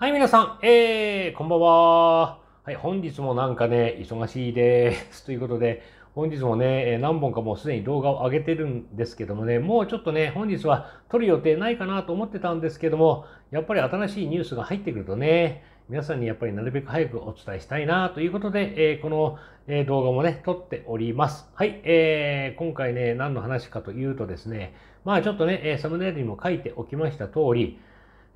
はい、皆さん、えー、こんばんは。はい、本日もなんかね、忙しいです。ということで、本日もね、何本かもうすでに動画を上げてるんですけどもね、もうちょっとね、本日は撮る予定ないかなと思ってたんですけども、やっぱり新しいニュースが入ってくるとね、皆さんにやっぱりなるべく早くお伝えしたいなということで、えー、この、え動画もね、撮っております。はい、えー、今回ね、何の話かというとですね、まあちょっとね、サムネイルにも書いておきました通り、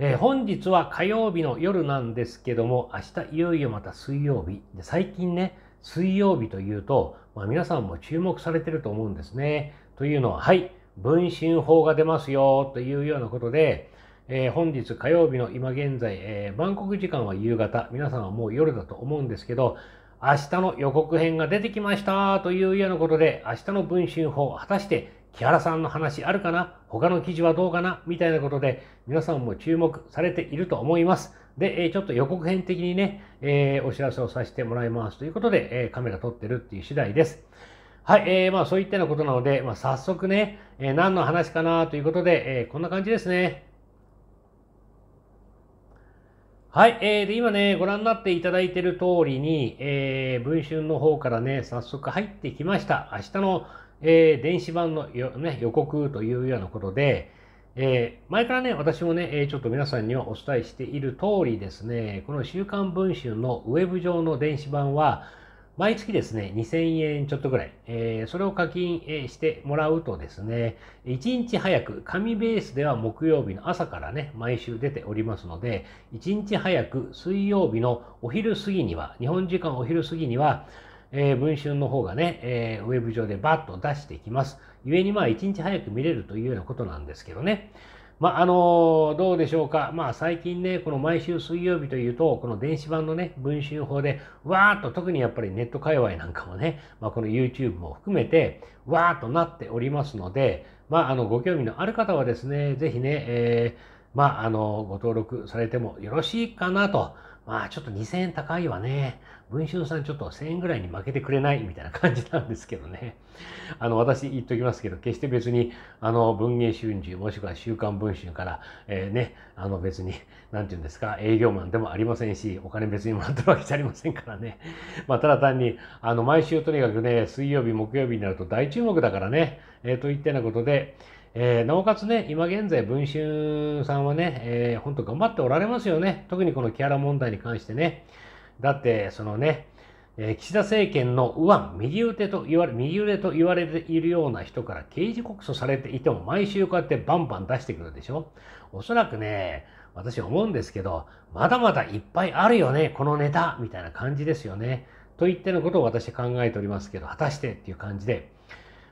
えー、本日は火曜日の夜なんですけども、明日いよいよまた水曜日。で最近ね、水曜日というと、まあ、皆さんも注目されてると思うんですね。というのは、はい、分身法が出ますよというようなことで、えー、本日火曜日の今現在、えー、バ時間は夕方、皆さんはもう夜だと思うんですけど、明日の予告編が出てきましたというようなことで、明日の分身法、果たして木原さんの話あるかな他の記事はどうかなみたいなことで、皆さんも注目されていると思います。で、えちょっと予告編的にね、えー、お知らせをさせてもらいますということで、えー、カメラ撮ってるっていう次第です。はい、えー、まあそういったようなことなので、まあ、早速ね、えー、何の話かなということで、えー、こんな感じですね。はい、えー、で今ね、ご覧になっていただいている通りに、えー、文春の方からね、早速入ってきました。明日のえー、電子版のよ、ね、予告というようなことで、えー、前からね、私もね、ちょっと皆さんにはお伝えしている通りですね、この週刊文春のウェブ上の電子版は、毎月ですね、2000円ちょっとぐらい、えー、それを課金してもらうとですね、1日早く、紙ベースでは木曜日の朝からね、毎週出ておりますので、1日早く水曜日のお昼過ぎには、日本時間お昼過ぎには、えー、文春の方がね、えー、ウェブ上でバッと出してきます。故にまあ一日早く見れるというようなことなんですけどね。まあ、あの、どうでしょうか。まあ、最近ね、この毎週水曜日というと、この電子版のね、文春法で、わーっと、特にやっぱりネット界隈なんかもね、まあ、この YouTube も含めて、わーっとなっておりますので、まあ、あの、ご興味のある方はですね、ぜひね、えー、まあ、あの、ご登録されてもよろしいかなと。まあちょっと2000円高いわね。文春さんちょっと1000円ぐらいに負けてくれないみたいな感じなんですけどね。あの、私言っときますけど、決して別に、あの、文芸春秋もしくは週刊文春から、えー、ね、あの別に、なんて言うんですか、営業マンでもありませんし、お金別にもらってるわけじゃありませんからね。まあただ単に、あの、毎週とにかくね、水曜日、木曜日になると大注目だからね、えー、といったようなことで、えー、なおかつね、今現在、文春さんはね、えー、んと頑張っておられますよね。特にこのキャラ問題に関してね。だって、そのね、えー、岸田政権の右腕、右腕と言われ、右腕と言われているような人から刑事告訴されていても、毎週こうやってバンバン出してくるでしょ。おそらくね、私思うんですけど、まだまだいっぱいあるよね、このネタ、みたいな感じですよね。と言ってのことを私考えておりますけど、果たしてっていう感じで、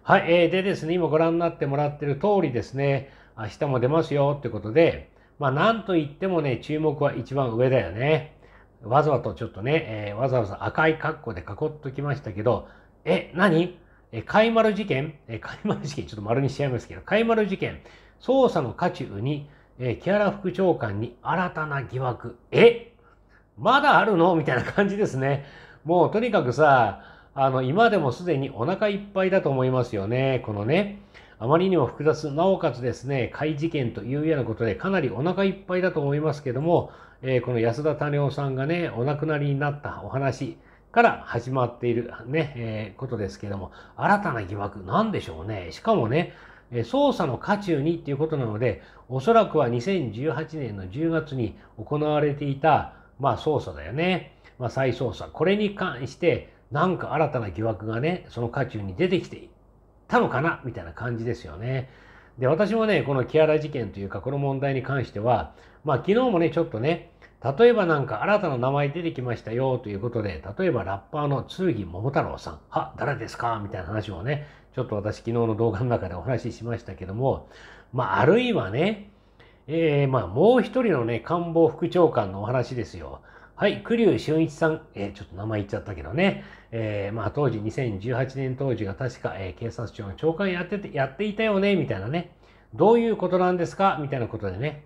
はい、えー、でですね、今ご覧になってもらってる通りですね、明日も出ますよってことで、まあ、なんといってもね、注目は一番上だよね。わざわざちょっとね、えー、わざわざ赤い格好で囲っときましたけど、え、何え、ま丸事件え、ま丸事件、ちょっと丸にしちゃいますけど、ま丸事件、捜査の渦中に、え木原副長官に新たな疑惑。えまだあるのみたいな感じですね。もうとにかくさ、あの、今でもすでにお腹いっぱいだと思いますよね。このね、あまりにも複雑、なおかつですね、怪事件というようなことで、かなりお腹いっぱいだと思いますけども、えー、この安田種夫さんがね、お亡くなりになったお話から始まっているね、えー、ことですけども、新たな疑惑、なんでしょうね。しかもね、捜査の渦中にっていうことなので、おそらくは2018年の10月に行われていた、まあ、捜査だよね。まあ、再捜査。これに関して、なんか新たな疑惑がね、その渦中に出てきていたのかな、みたいな感じですよね。で、私もね、この木原事件というか、この問題に関しては、まあ昨日もね、ちょっとね、例えばなんか新たな名前出てきましたよということで、例えばラッパーの通木桃太郎さん、は、誰ですかみたいな話をね、ちょっと私昨日の動画の中でお話ししましたけども、まああるいはね、えー、まあもう一人のね、官房副長官のお話ですよ。はい、栗生俊一さん、えー、ちょっと名前言っちゃったけどね、えー、まあ、当時、2018年当時が確か、えー、警察庁の長官やっててやっていたよね、みたいなね、どういうことなんですかみたいなことでね、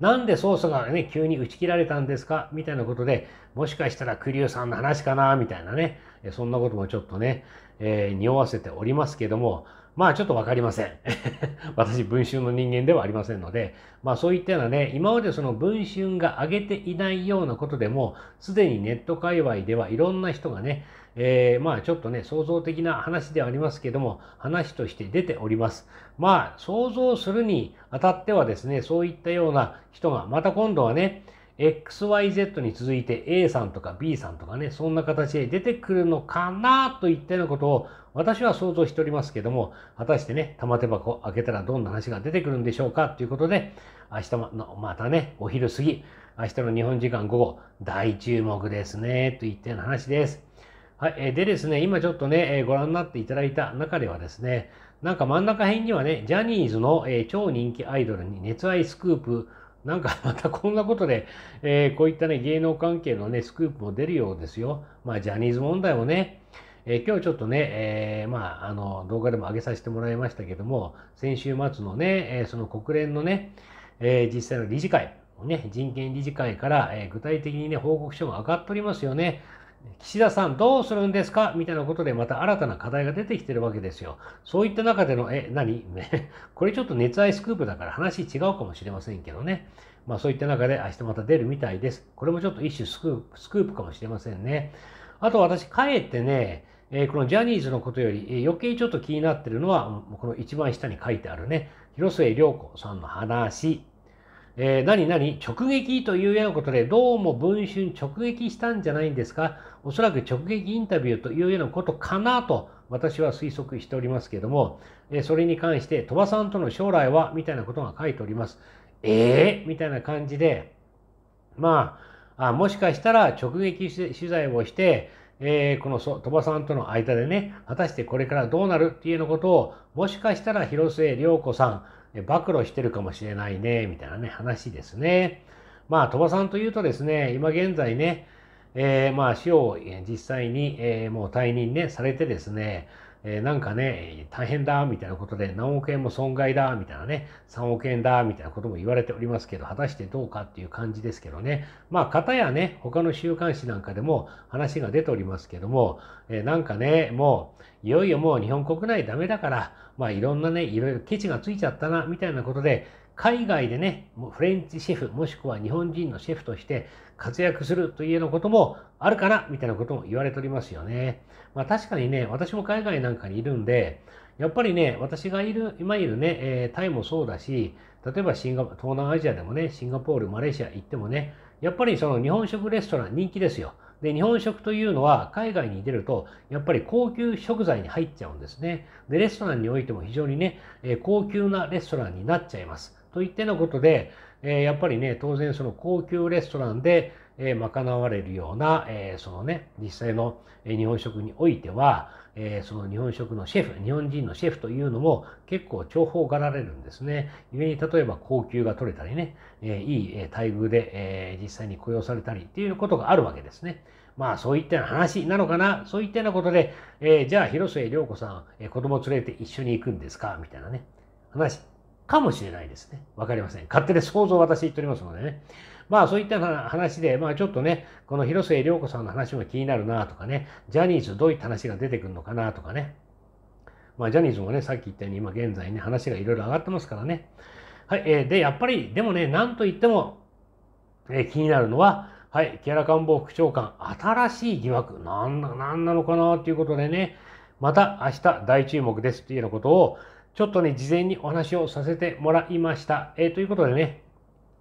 なんで捜査がね、急に打ち切られたんですかみたいなことで、もしかしたら栗生さんの話かなみたいなね、そんなこともちょっとね、えー、匂わせておりますけども、まあちょっとわかりません。私、文春の人間ではありませんので、まあそういったようなね、今までその文春が上げていないようなことでも、すでにネット界隈ではいろんな人がね、えー、まあちょっとね、創造的な話ではありますけども、話として出ております。まあ想像するにあたってはですね、そういったような人が、また今度はね、XYZ に続いて A さんとか B さんとかね、そんな形で出てくるのかなといったようなことを私は想像しておりますけども、果たしてね、玉手箱を開けたらどんな話が出てくるんでしょうかということで、明日の、またね、お昼過ぎ、明日の日本時間午後、大注目ですね、といったような話です。はい、でですね、今ちょっとね、ご覧になっていただいた中ではですね、なんか真ん中辺にはね、ジャニーズの超人気アイドルに熱愛スクープなんか またこんなことで、えー、こういったね、芸能関係のね、スクープも出るようですよ。まあ、ジャニーズ問題もね、えー、今日ちょっとね、えー、まあ、あの、動画でも上げさせてもらいましたけども、先週末のね、えその国連のね、え実際の理事会、ね、人権理事会から、え具体的にね、報告書も上がっておりますよね。岸田さんどうするんですかみたいなことでまた新たな課題が出てきてるわけですよ。そういった中での、え、何 これちょっと熱愛スクープだから話違うかもしれませんけどね。まあそういった中で明日また出るみたいです。これもちょっと一種スクープかもしれませんね。あと私帰ってね、えこのジャニーズのことより余計ちょっと気になってるのは、この一番下に書いてあるね、広末涼子さんの話えー、何々直撃というようなことで、どうも文春直撃したんじゃないんですか、おそらく直撃インタビューというようなことかなと、私は推測しておりますけれども、えー、それに関して、鳥羽さんとの将来はみたいなことが書いております。えー、みたいな感じで、まあ、あもしかしたら直撃取材をして、えー、この鳥羽さんとの間でね、果たしてこれからどうなるっていうようなことを、もしかしたら広末涼子さん、暴露してるかもしれないね、みたいなね、話ですね。まあ、鳥羽さんというとですね、今現在ね、えー、まあ、死を実際に、えー、もう退任ね、されてですね、えー、なんかね、大変だ、みたいなことで、何億円も損害だ、みたいなね、3億円だ、みたいなことも言われておりますけど、果たしてどうかっていう感じですけどね。まあ、方やね、他の週刊誌なんかでも話が出ておりますけども、えー、なんかね、もう、いよいよもう日本国内ダメだから、まあ、いろんなね、いろいろケチがついちゃったな、みたいなことで、海外でね、フレンチシェフ、もしくは日本人のシェフとして活躍するというようなこともあるかな、みたいなことも言われておりますよね。まあ確かにね、私も海外なんかにいるんで、やっぱりね、私がいる、今いるね、えー、タイもそうだし、例えばシンガ東南アジアでもね、シンガポール、マレーシア行ってもね、やっぱりその日本食レストラン人気ですよ。で、日本食というのは海外に出ると、やっぱり高級食材に入っちゃうんですね。で、レストランにおいても非常にね、えー、高級なレストランになっちゃいます。といったようなことで、えやっぱりね、当然その高級レストランで、え賄われるような、えそのね、実際の日本食においては、えその日本食のシェフ、日本人のシェフというのも結構重宝がられるんですね。故に例えば高級が取れたりね、えいい待遇で、え実際に雇用されたりっていうことがあるわけですね。まあそういったような話なのかな、そういったようなことで、えじゃあ広末涼子さん、えー、子供連れて一緒に行くんですかみたいなね、話。かもしれないですね。わかりません。勝手で想像を私言っておりますのでね。まあそういった話で、まあちょっとね、この広末涼子さんの話も気になるなとかね、ジャニーズどういった話が出てくるのかなとかね。まあジャニーズもね、さっき言ったように今現在ね、話がいろいろ上がってますからね。はい、えー、で、やっぱり、でもね、なんといっても、えー、気になるのは、はい、木原官房副長官、新しい疑惑、なんなのかなということでね、また明日大注目ですっていうようなことを、ちょっとね、事前にお話をさせてもらいました。えー、ということでね、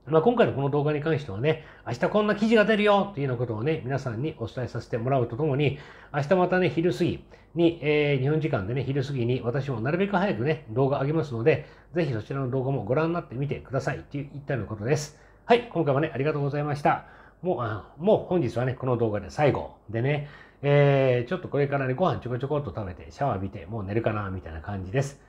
まあ、今回のこの動画に関してはね、明日こんな記事が出るよっていうようなことをね、皆さんにお伝えさせてもらうとともに、明日またね、昼過ぎに、えー、日本時間でね、昼過ぎに私もなるべく早くね、動画上げますので、ぜひそちらの動画もご覧になってみてくださいっていったようなことです。はい、今回もね、ありがとうございました。もう、あもう本日はね、この動画で最後でね、えー、ちょっとこれからね、ご飯ちょこちょこっと食べて、シャワー浴びて、もう寝るかな、みたいな感じです。